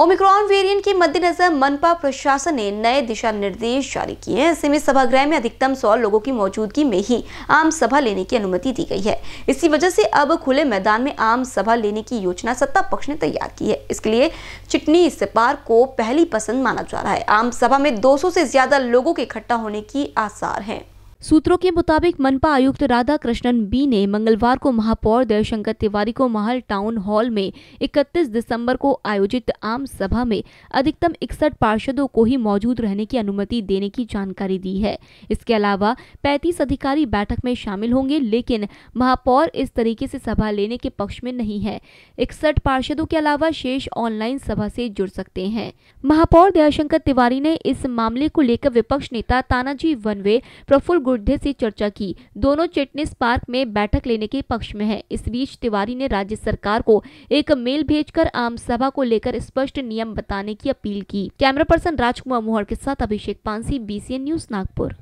Omicron variant के मद्देनजर मनपा प्रशासन ने नए दिशा निर्देश जारी किए हैं ऐसे में सभागृह में अधिकतम सौ लोगों की मौजूदगी में ही आम सभा लेने की अनुमति दी गई है इसी वजह से अब खुले मैदान में आम सभा लेने की योजना सत्ता पक्ष ने तैयार की है इसके लिए चिटनी सिपार को पहली पसंद माना जा रहा है आम सभा में दो से ज्यादा लोगों के इकट्ठा होने की आसार है सूत्रों के मुताबिक मनपा आयुक्त राधा कृष्णन बी ने मंगलवार को महापौर देवशंकर तिवारी को महल टाउन हॉल में 31 दिसंबर को आयोजित आम सभा में अधिकतम इकसठ पार्षदों को ही मौजूद रहने की अनुमति देने की जानकारी दी है इसके अलावा 35 अधिकारी बैठक में शामिल होंगे लेकिन महापौर इस तरीके से सभा लेने के पक्ष में नहीं है इकसठ पार्षदों के अलावा शेष ऑनलाइन सभा से जुड़ सकते हैं महापौर दयाशंकर तिवारी ने इस मामले को लेकर विपक्ष नेता तानाजी वनवे प्रफुल गुड्डे से चर्चा की दोनों चिटनेस पार्क में बैठक लेने के पक्ष में है इस बीच तिवारी ने राज्य सरकार को एक मेल भेजकर आम सभा को लेकर स्पष्ट नियम बताने की अपील की कैमरा पर्सन राजकुमार मोहर के साथ अभिषेक पांसी बीसीएन न्यूज नागपुर